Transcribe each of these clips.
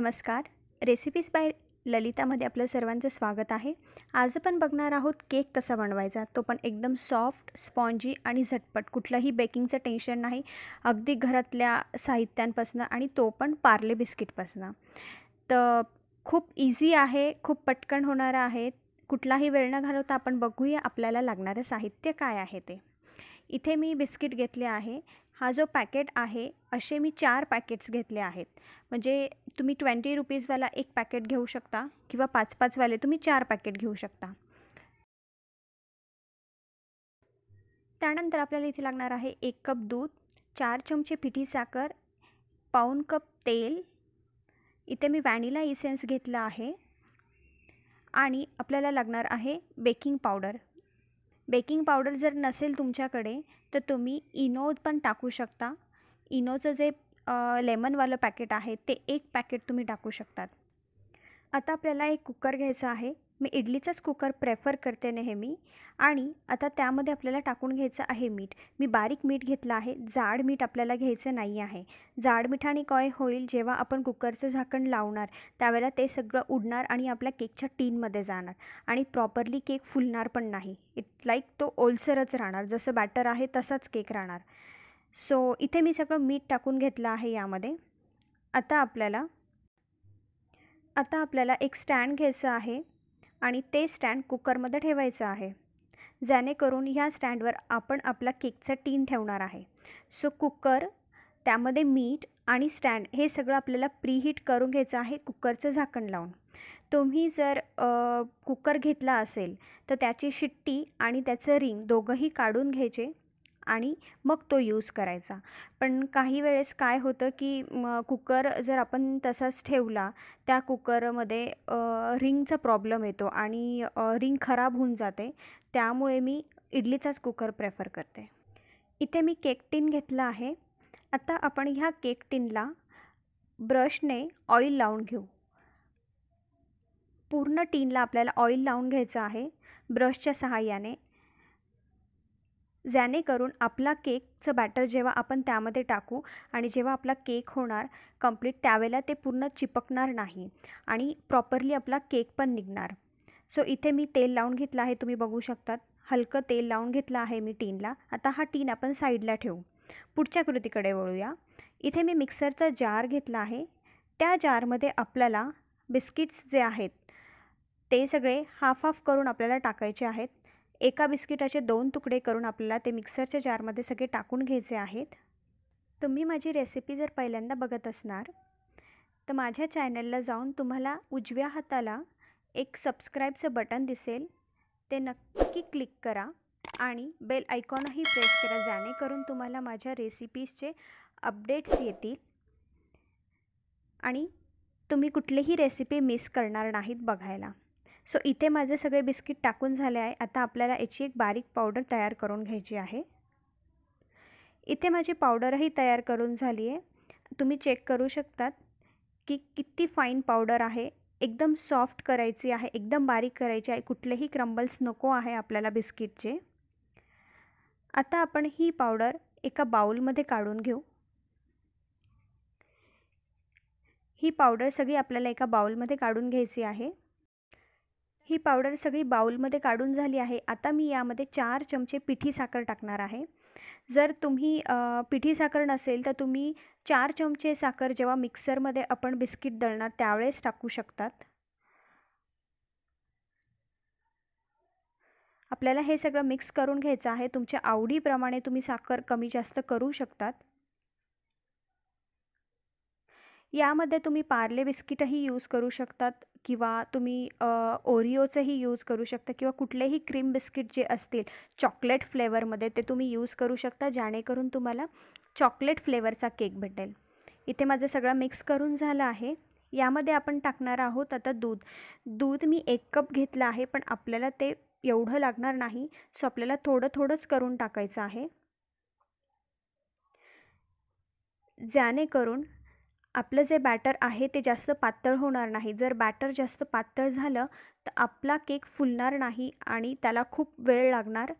नमस्कार recipes bye ललितामध्ये आपलं सर्वांचं स्वागत आहे आज आपण बघणार आहोत केक कसा बनवायचा तो पण एकदम सॉफ्ट स्पॉन्जी आणि झटपट कुठलंही बेकिंगचं टेन्शन नाही अगदी घरातल्या साहित्यांपासनं आणि तो पण पार्ले बिस्किटपासून तर खूप इझी आहे खूप पटकन होणारं आहे कुठलाही वेळ न घालवता आपण बघूया आपल्याला लागणारं साहित्य काय आहे ते इथे मी बिस्किट घेतले आहे हा जो पॅकेट आहे असे मी चार पॅकेट्स घेतले आहेत म्हणजे तुम्ही ट्वेंटी रुपीजवाला एक पॅकेट घेऊ शकता किंवा पाच पाचवाले तुम्ही चार पॅकेट घेऊ शकता त्यानंतर आपल्याला इथे लागणार आहे एक कप दूध चार चमचे पिठी साखर पाऊन कप तेल इथे मी व्हॅनिला इसेन्स घेतला आहे आणि आपल्याला लागणार आहे बेकिंग पावडर बेकिंग पावडर जर नसेल तुमच्याकडे तर तुम्ही इनो पण टाकू शकता इनोचं जे लेमनवालं पॅकेट आहे ते एक पॅकेट तुम्ही टाकू शकतात आता आपल्याला एक कुकर घ्यायचा आहे मी इडलीचाच कुकर प्रेफर करते नेहमी आणि आता त्यामध्ये आपल्याला टाकून घ्यायचं आहे मीठ मी बारीक मीठ घेतलं आहे जाड मीठ आपल्याला घ्यायचं नाही आहे जाड मिठाने कॉय होईल जेव्हा आपण कुकरचं झाकण लावणार त्यावेळेला ते सगळं उडणार आणि आपल्या केकच्या टीनमध्ये जाणार आणि प्रॉपरली केक फुलणार पण नाही इट लाईक तो ओलसरच राहणार जसं बॅटर आहे तसाच केक राहणार सो इथे मी सगळं मीठ टाकून घेतलं आहे यामध्ये आता आपल्याला आता आपल्याला एक स्टँड घ्यायचं आहे आणि ते स्टँड कुकरमध्ये ठेवायचं आहे जेणेकरून ह्या स्टँडवर आपण आपला केकचं टीन ठेवणार आहे सो कुकर त्यामध्ये मीठ आणि स्टँड हे सगळं आपल्याला प्रीहीट करून घ्यायचं आहे कुकरचं झाकण लावून तुम्ही जर कुकर घेतला असेल तर त्याची शिट्टी आणि त्याचं रिंग दोघंही काढून घ्यायचे आणि मग तो यूज करायचा पण काही वेळेस काय होतं की कुकर जर आपण तसाच ठेवला त्या कुकरमध्ये रिंगचा प्रॉब्लेम येतो आणि रिंग खराब होऊन जाते त्यामुळे मी इडलीचाच कुकर प्रेफर करते इथे मी केक टिन घेतला आहे आता आपण ह्या केक टिनला ब्रशने ऑईल लावून घेऊ पूर्ण टीनला आपल्याला ऑईल लावून घ्यायचं आहे ब्रशच्या सहाय्याने जेणेकरून आपला केकचं बॅटर जेव्हा आपण त्यामध्ये टाकू आणि जेव्हा आपला केक होणार कंप्लीट त्यावेळेला ते पूर्ण चिपकणार नाही आणि प्रॉपरली आपला केक पण निघणार सो इथे मी तेल लावून घेतलं आहे तुम्ही बघू शकतात हलकं तेल लावून घेतलं आहे मी टीनला आता हा टीन आपण साईडला ठेवू पुढच्या कृतीकडे वळूया इथे मी मिक्सरचा जार घेतला आहे त्या जारमध्ये आपल्याला बिस्किट्स जे आहेत ते सगळे हाफ हाफ करून आपल्याला टाकायचे आहेत एका बिस्किटाचे दोन तुकडे करून आपल्याला ते मिक्सरच्या जारमध्ये सगळे टाकून घ्यायचे आहेत तुम्ही माझी रेसिपी जर पहिल्यांदा बघत असणार तर माझ्या चॅनलला जाऊन तुम्हाला उजव्या हाताला एक सबस्क्राईबचं बटन दिसेल ते नक्की क्लिक करा आणि बेल आयकॉनही प्रेस करा जेणेकरून तुम्हाला माझ्या रेसिपीजचे अपडेट्स येतील आणि तुम्ही कुठलीही रेसिपी मिस करणार नाहीत बघायला सो इथे माझे सगळे बिस्किट टाकून झाले आहे आता आपल्याला याची एक बारीक पावडर तयार करून घ्यायची आहे इथे माझी पावडरही तयार करून झाली आहे तुम्ही चेक करू शकतात की किती फाईन पावडर आहे एकदम सॉफ्ट करायची आहे एकदम बारीक करायची आहे कुठलेही क्रम्बल्स नको आहे आपल्याला बिस्किटचे आता आपण ही पावडर एका बाऊलमध्ये काढून घेऊ ही पावडर सगळी आपल्याला एका बाऊलमध्ये काढून घ्यायची आहे ही पावडर सगळी बाउलमध्ये काढून झाली आहे आता मी यामध्ये चार चमचे पिठी साखर टाकणार आहे जर तुम्ही पिठी साखर नसेल तर तुम्ही चार चमचे साखर जेव्हा मिक्सरमध्ये आपण बिस्किट दळणार त्यावेळेस टाकू शकतात आपल्याला हे सगळं मिक्स करून घ्यायचं आहे तुमच्या आवडीप्रमाणे तुम्ही साखर कमी जास्त करू शकतात यामध्ये तुम्ही पार्ले बिस्किटही यूज करू शकतात किंवा तुम्ही ओरिओचंही यूज करू शकता किंवा कुठलेही क्रीम बिस्किट जे असतील चॉकलेट फ्लेवरमध्ये ते तुम्ही यूज करू शकता जेणेकरून तुम्हाला चॉकलेट फ्लेवरचा केक भेटेल इथे माझं सगळं मिक्स करून झालं आहे यामध्ये आपण टाकणार आहोत आता दूध दूध मी एक कप घेतलं आहे पण आपल्याला ते एवढं लागणार नाही सो आपल्याला थोडं थोडंच करून टाकायचं आहे जेणेकरून आपलं जे बॅटर आहे ते जास्त पातळ होणार नाही जर बॅटर जास्त पातळ झालं तर आपला केक फुलणार नाही आणि त्याला खूप वेळ लागणार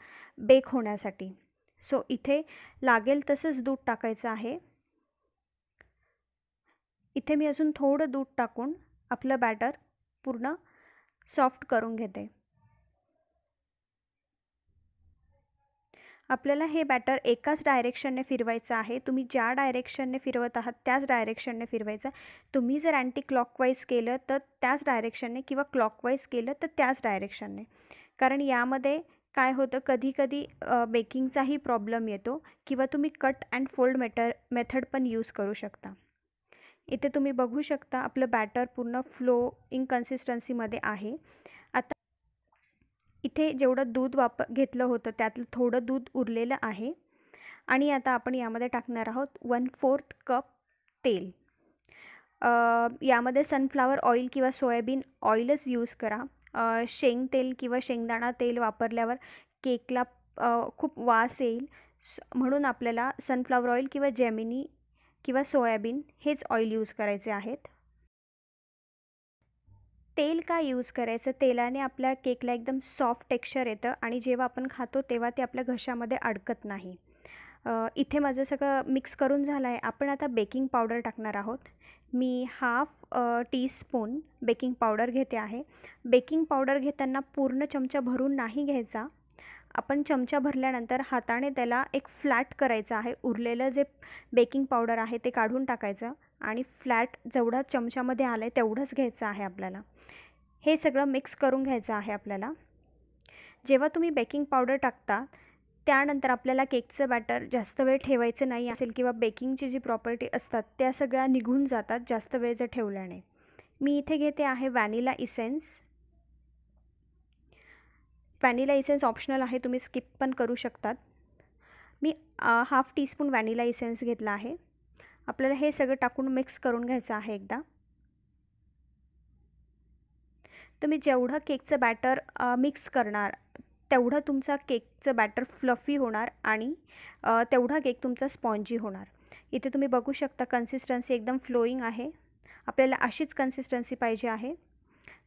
बेक होण्यासाठी सो इथे लागेल तसंच दूध टाकायचं आहे इथे मी अजून थोडं दूध टाकून आपलं बॅटर पूर्ण सॉफ्ट करून घेते आपल्याला हे बॅटर एकाच डायरेक्शनने फिरवायचं आहे तुम्ही ज्या डायरेक्शनने फिरवत आहात त्याच डायरेक्शनने फिरवायचं तुम्ही जर अँटी क्लॉकवाईज केलं तर त्याच डायरेक्शनने किंवा क्लॉकवाईज केलं तर त्याच डायरेक्शनने कारण यामध्ये काय होतं कधीकधी बेकिंगचाही प्रॉब्लेम येतो किंवा तुम्ही cut and fold matter method पण यूज करू शकता इथे तुम्ही बघू शकता आपलं बॅटर पूर्ण फ्लो इन कन्सिस्टन्सीमध्ये आहे इथे जेवढं दूध वाप घेतलं होतं त्यातलं थोडं दूध उरलेलं आहे आणि आता आपण यामध्ये टाकणार आहोत वन फोर्थ कप तेल यामध्ये सनफ्लावर ऑईल किंवा सोयाबीन ऑइलच यूज करा शेंग तेल किंवा शेंगदाणा तेल वापरल्यावर केकला खूप वास येईल म्हणून आपल्याला सनफ्लावर ऑइल किंवा जेमिनी किंवा सोयाबीन हेच ऑइल यूज करायचे आहेत तेल का यूज करायचं तेलाने आपल्या केकला एकदम सॉफ्ट टेक्स्चर येतं आणि जेव्हा आपण खातो तेव्हा ते आपल्या घशामध्ये अडकत नाही इथे माझं सगळं मिक्स करून झालं आहे आपण आता बेकिंग पावडर टाकणार आहोत मी हाफ टीस्पून बेकिंग पावडर घेते आहे बेकिंग पावडर घेताना पूर्ण चमचा भरून नाही घ्यायचा आपण चमचा भरल्यानंतर हाताने त्याला एक फ्लॅट करायचा आहे उरलेलं जे बेकिंग पावडर आहे ते काढून टाकायचं आणि फ्लॅट जेवढा चमच्यामध्ये आलं आहे तेवढंच घ्यायचं आहे आपल्याला हे सगळं मिक्स करून घ्यायचं आहे आपल्याला जेव्हा तुम्ही बेकिंग पावडर टाकता त्यानंतर आपल्याला केकचं बॅटर जास्त वेळ ठेवायचं नाही असेल किंवा बेकिंगची जी प्रॉपर्टी असतात त्या सगळ्या निघून जातात जास्त वेळ जर ठेवल्याने मी इथे घेते आहे vanilla essence vanilla essence optional आहे तुम्ही स्किप पण करू शकतात मी हाफ टीस्पून व्हॅनिला इसेन्स घेतला आहे आपल्याला हे सगळं टाकून मिक्स करून घ्यायचं आहे एकदा तुम्ही जेवढं केकचं बॅटर मिक्स करणार तेवढं तुमचा केकचं बॅटर फ्लफी होणार आणि तेवढा केक तुमचा स्पॉन्जी होणार इथे तुम्ही बघू शकता कन्सिस्टन्सी एकदम फ्लोईंग आहे आपल्याला अशीच कन्सिस्टन्सी पाहिजे आहे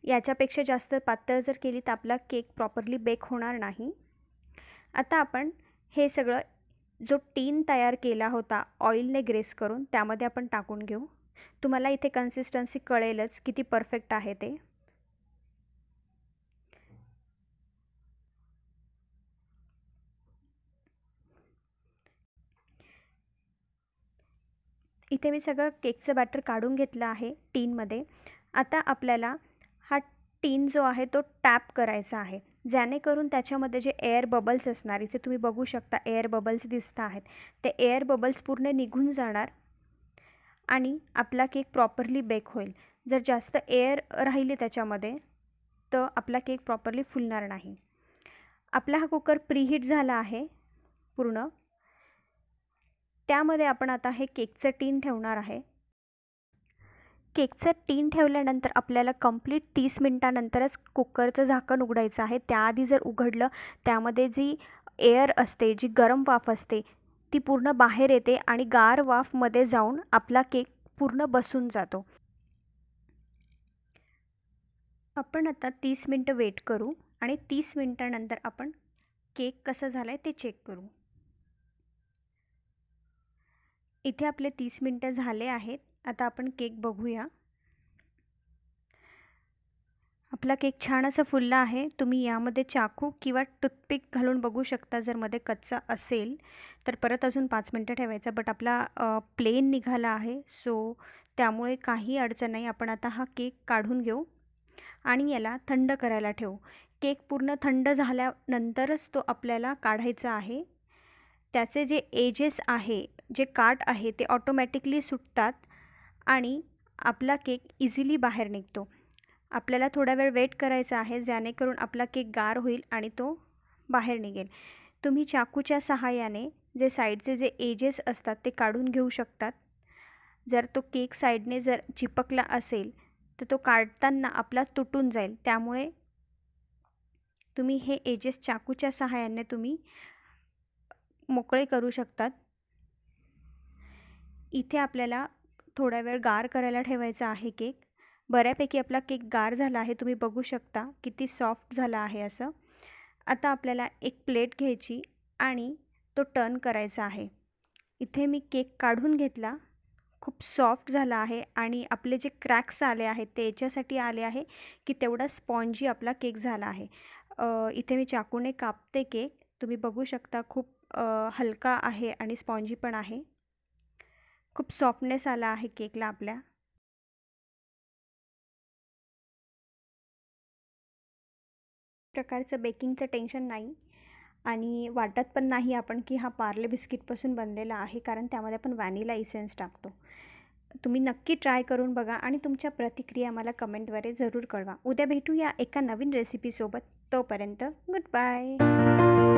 याच्यापेक्षा जास्त पातळ जर केली तर आपला केक प्रॉपरली बेक होणार नाही आता आपण हे सगळं जो टीन तयार केला होता ऑइलने ग्रेस करून त्यामध्ये आपण टाकून घेऊ तुम्हाला इथे कन्सिस्टन्सी कळेलच किती परफेक्ट आहे ते इथे मी सगळं केकचं बॅटर काढून घेतलं आहे टीनमध्ये आता आपल्याला हा टीन जो आहे तो टॅप करायचा आहे जेणेकरून त्याच्यामध्ये जे एअर बबल्स असणार इथे तुम्ही बघू शकता एअर बबल्स दिसत आहेत ते एअर बबल्स पूर्ण निघून जाणार आणि आपला केक प्रॉपरली बेक होईल जर जास्त एअर राहिली त्याच्यामध्ये तर आपला केक प्रॉपरली फुलणार नाही आपला हा कुकर प्रीहीट झाला आहे पूर्ण त्यामध्ये आपण आता हे केकचं टीन ठेवणार आहे केकचं टीन ठेवल्यानंतर आपल्याला कंप्लीट तीस मिनटानंतरच कुकरचं झाकण उघडायचं आहे त्याआधी जर उघडलं त्यामध्ये जी एअर असते जी गरम वाफ असते ती पूर्ण बाहेर येते आणि गार वाफमध्ये जाऊन आपला केक पूर्ण बसून जातो आपण आता तीस मिनटं वेट करू आणि तीस मिनटानंतर आपण केक कसा झाला आहे ते चेक करू इथे आपले तीस मिनटं झाले आहेत आता आपण केक बघूया आपला केक छान असा फुलला आहे तुम्ही यामध्ये चाकू किंवा टूथपिक घालून बघू शकता जर मध्ये कच्चा असेल तर परत अजून पाच मिनटं ठेवायचा बट आपला प्लेन निघाला आहे सो त्यामुळे काही अडचण नाही आपण आता हा केक काढून घेऊ आणि याला थंड करायला ठेवू केक पूर्ण थंड झाल्यानंतरच तो आपल्याला काढायचा आहे त्याचे जे एजेस आहे जे काट आहे ते ऑटोमॅटिकली सुटतात आणि आपला केक इझिली बाहेर निघतो आपल्याला थोडा वेळ वेट करायचा आहे जेणेकरून आपला केक गार होईल आणि तो बाहेर निघेल तुम्ही चाकूच्या सहाय्याने जे साईडचे जे एजेस असतात ते काढून घेऊ शकतात जर तो केक साईडने जर चिपकला असेल तर तो काढताना आपला तुटून जाईल त्यामुळे तुम्ही हे एजेस चाकूच्या सहाय्याने तुम्ही मोकळे करू शकतात इथे आपल्याला थोडा वेळ गार करायला ठेवायचा आहे केक बऱ्यापैकी आपला केक गार झाला आहे तुम्ही बघू शकता किती सॉफ्ट झाला आहे असं आता आपल्याला एक प्लेट घ्यायची आणि तो टर्न करायचा आहे इथे मी केक काढून घेतला खूप सॉफ्ट झाला आहे आणि आपले जे क्रॅक्स आले आहेत ते याच्यासाठी आले आहे की तेवढा स्पॉन्जी आपला केक झाला आहे इथे मी चाकूने कापते केक तुम्ही बघू शकता खूप हलका आहे आणि स्पॉन्जी पण आहे खूप सॉफ्टनेस आला आहे केकला आपल्या प्रकारचं बेकिंगचं टेन्शन नाही आणि वाटत पण नाही आपण की हा पार्ले बिस्किटपासून बनलेला आहे कारण त्यामध्ये आपण व्हॅनिला इसेन्स टाकतो तुम्ही नक्की ट्राय करून बघा आणि तुमच्या प्रतिक्रिया मला कमेंटद्वारे जरूर कळवा उद्या भेटूया एका नवीन रेसिपीसोबत तोपर्यंत गुड बाय